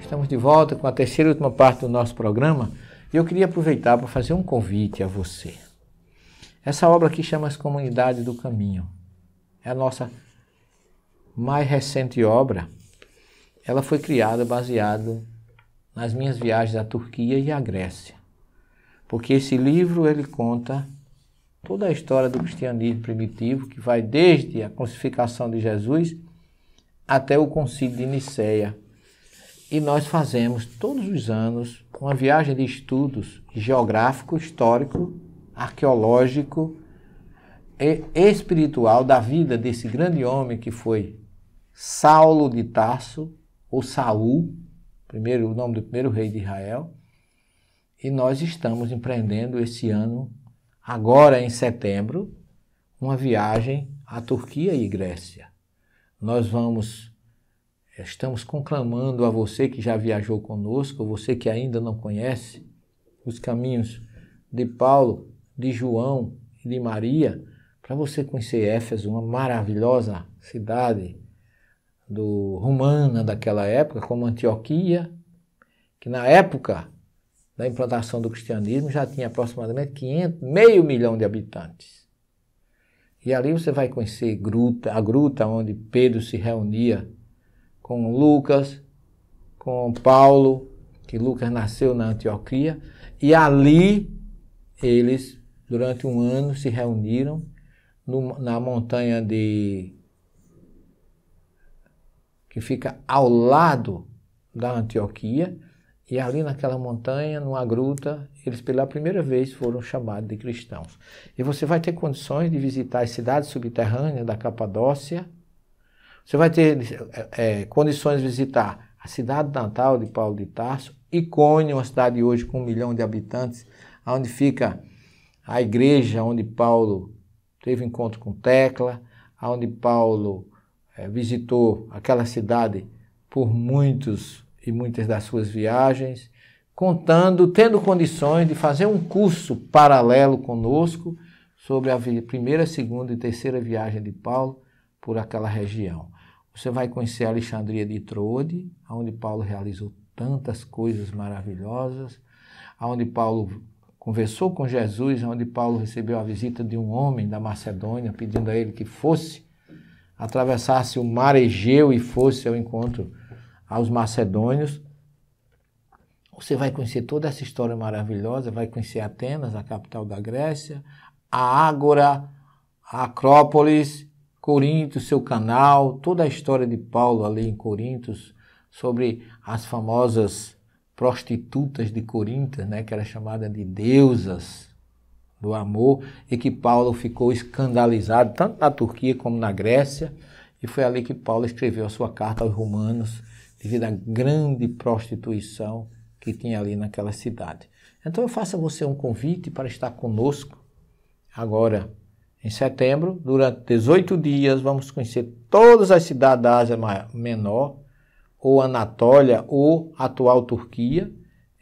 Estamos de volta com a terceira e última parte do nosso programa e eu queria aproveitar para fazer um convite a você. Essa obra aqui chama-se Comunidade do Caminho. É a nossa mais recente obra. Ela foi criada baseada nas minhas viagens à Turquia e à Grécia. Porque esse livro ele conta toda a história do cristianismo primitivo, que vai desde a crucificação de Jesus até o concílio de Nicéia. E nós fazemos todos os anos uma viagem de estudos geográfico, histórico, arqueológico e espiritual da vida desse grande homem que foi Saulo de Tarso, ou Saul, primeiro, o nome do primeiro rei de Israel. E nós estamos empreendendo esse ano agora em setembro, uma viagem à Turquia e Grécia. Nós vamos, eh, estamos conclamando a você que já viajou conosco, você que ainda não conhece os caminhos de Paulo, de João e de Maria, para você conhecer Éfeso, uma maravilhosa cidade do romana daquela época, como Antioquia, que na época da implantação do cristianismo, já tinha aproximadamente 500, meio milhão de habitantes. E ali você vai conhecer gruta, a gruta onde Pedro se reunia com Lucas, com Paulo, que Lucas nasceu na Antioquia, e ali eles, durante um ano, se reuniram no, na montanha de. que fica ao lado da Antioquia, e ali naquela montanha, numa gruta, eles pela primeira vez foram chamados de cristãos. E você vai ter condições de visitar as cidades subterrâneas da Capadócia. Você vai ter é, condições de visitar a cidade natal de Paulo de Tarso, Icônio, uma cidade hoje com um milhão de habitantes, onde fica a igreja onde Paulo teve encontro com Tecla, onde Paulo é, visitou aquela cidade por muitos e muitas das suas viagens, contando, tendo condições de fazer um curso paralelo conosco sobre a primeira, segunda e terceira viagem de Paulo por aquela região. Você vai conhecer a Alexandria de Troade, onde Paulo realizou tantas coisas maravilhosas, onde Paulo conversou com Jesus, onde Paulo recebeu a visita de um homem da Macedônia, pedindo a ele que fosse, atravessasse o mar Egeu e fosse ao encontro aos macedônios. Você vai conhecer toda essa história maravilhosa, vai conhecer Atenas, a capital da Grécia, a Ágora, a Acrópolis, Corinto, seu canal, toda a história de Paulo ali em Corintos, sobre as famosas prostitutas de Corinto, né, que era chamada de deusas do amor, e que Paulo ficou escandalizado tanto na Turquia como na Grécia, e foi ali que Paulo escreveu a sua carta aos Romanos, devido à grande prostituição que tinha ali naquela cidade. Então eu faço a você um convite para estar conosco agora em setembro, durante 18 dias, vamos conhecer todas as cidades da Ásia Menor, ou Anatólia, ou atual Turquia,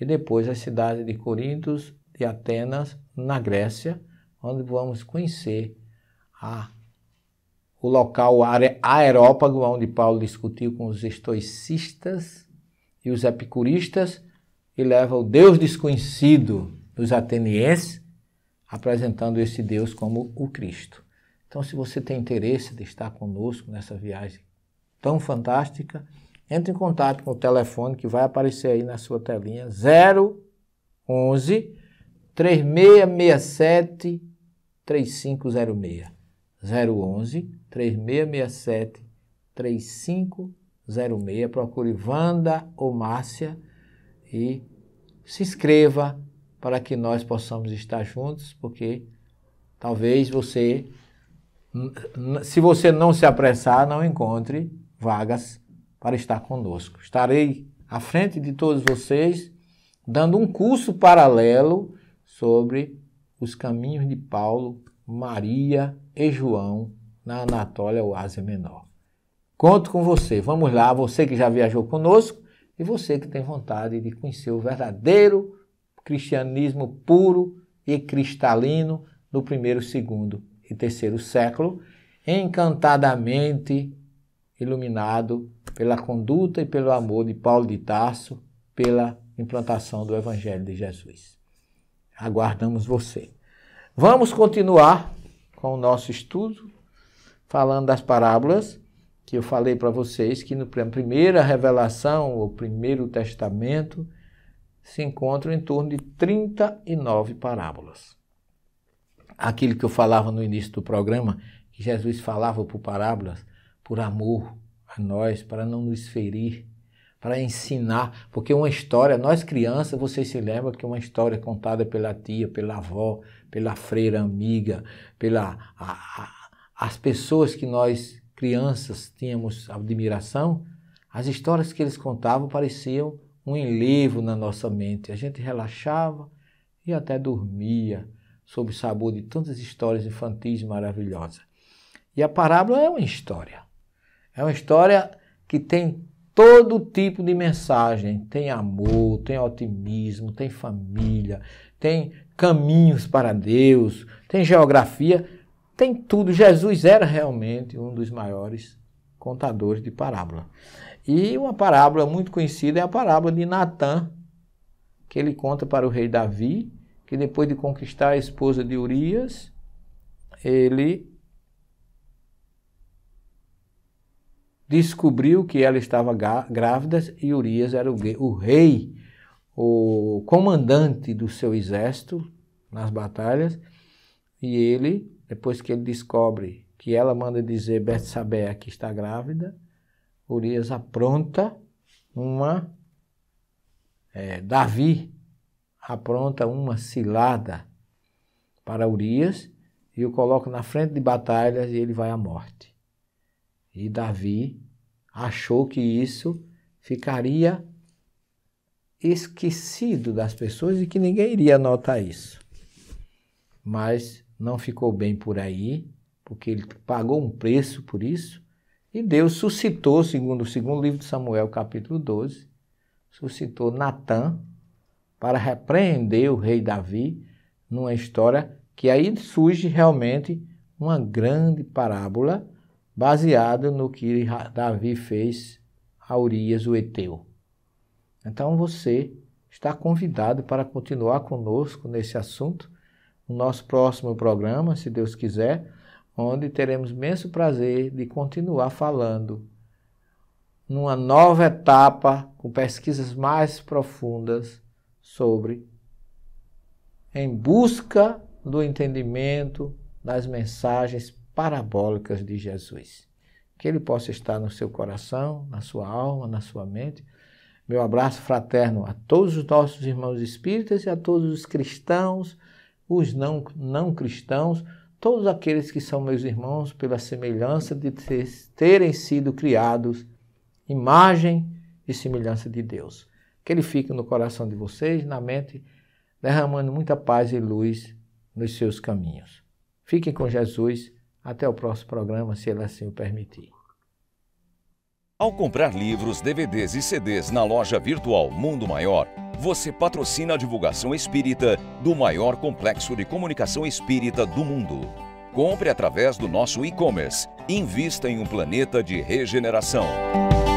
e depois as cidades de Corintos, de Atenas, na Grécia, onde vamos conhecer a o local Areópago, onde Paulo discutiu com os estoicistas e os epicuristas, e leva o Deus desconhecido dos atenienses, apresentando esse Deus como o Cristo. Então, se você tem interesse de estar conosco nessa viagem tão fantástica, entre em contato com o telefone que vai aparecer aí na sua telinha 011 3667 3506. 011 3667 3506. Procure Wanda ou Márcia e se inscreva para que nós possamos estar juntos, porque talvez você, se você não se apressar, não encontre vagas para estar conosco. Estarei à frente de todos vocês, dando um curso paralelo sobre os caminhos de Paulo, Maria e João na Anatólia o Ásia Menor. Conto com você. Vamos lá, você que já viajou conosco e você que tem vontade de conhecer o verdadeiro cristianismo puro e cristalino no primeiro, segundo e terceiro século, encantadamente iluminado pela conduta e pelo amor de Paulo de Tarso, pela implantação do Evangelho de Jesus. Aguardamos você. Vamos continuar com o nosso estudo, falando das parábolas, que eu falei para vocês que na primeira revelação, o primeiro testamento, se encontram em torno de 39 parábolas. Aquilo que eu falava no início do programa, que Jesus falava por parábolas, por amor a nós, para não nos ferir, para ensinar, porque uma história, nós crianças, vocês se lembram que uma história contada pela tia, pela avó, pela freira amiga, pela a, a, as pessoas que nós crianças tínhamos admiração, as histórias que eles contavam pareciam um enlevo na nossa mente. A gente relaxava e até dormia sob o sabor de tantas histórias infantis maravilhosas. E a parábola é uma história. É uma história que tem todo tipo de mensagem. Tem amor, tem otimismo, tem família, tem caminhos para Deus, tem geografia, tem tudo. Jesus era realmente um dos maiores contadores de parábola. E uma parábola muito conhecida é a parábola de Natã, que ele conta para o rei Davi, que depois de conquistar a esposa de Urias, ele descobriu que ela estava grávida e Urias era o rei, o comandante do seu exército nas batalhas. E ele, depois que ele descobre que ela manda dizer Betsabé que está grávida, Urias apronta uma é, Davi apronta uma cilada para Urias e o coloca na frente de batalhas e ele vai à morte. E Davi achou que isso ficaria esquecido das pessoas e que ninguém iria notar isso. Mas não ficou bem por aí, porque ele pagou um preço por isso, e Deus suscitou, segundo o segundo livro de Samuel, capítulo 12, suscitou Natã para repreender o rei Davi numa história que aí surge realmente uma grande parábola baseado no que Davi fez a Urias, o Eteu. Então você está convidado para continuar conosco nesse assunto no nosso próximo programa, se Deus quiser, onde teremos imenso prazer de continuar falando numa nova etapa com pesquisas mais profundas sobre em busca do entendimento das mensagens parabólicas de Jesus. Que ele possa estar no seu coração, na sua alma, na sua mente. Meu abraço fraterno a todos os nossos irmãos espíritas e a todos os cristãos, os não, não cristãos, todos aqueles que são meus irmãos pela semelhança de terem sido criados imagem e semelhança de Deus. Que ele fique no coração de vocês, na mente, derramando muita paz e luz nos seus caminhos. Fiquem com Jesus até o próximo programa, se ele assim o permitir. Ao comprar livros, DVDs e CDs na loja virtual Mundo Maior, você patrocina a divulgação espírita do maior complexo de comunicação espírita do mundo. Compre através do nosso e-commerce. Invista em um planeta de regeneração.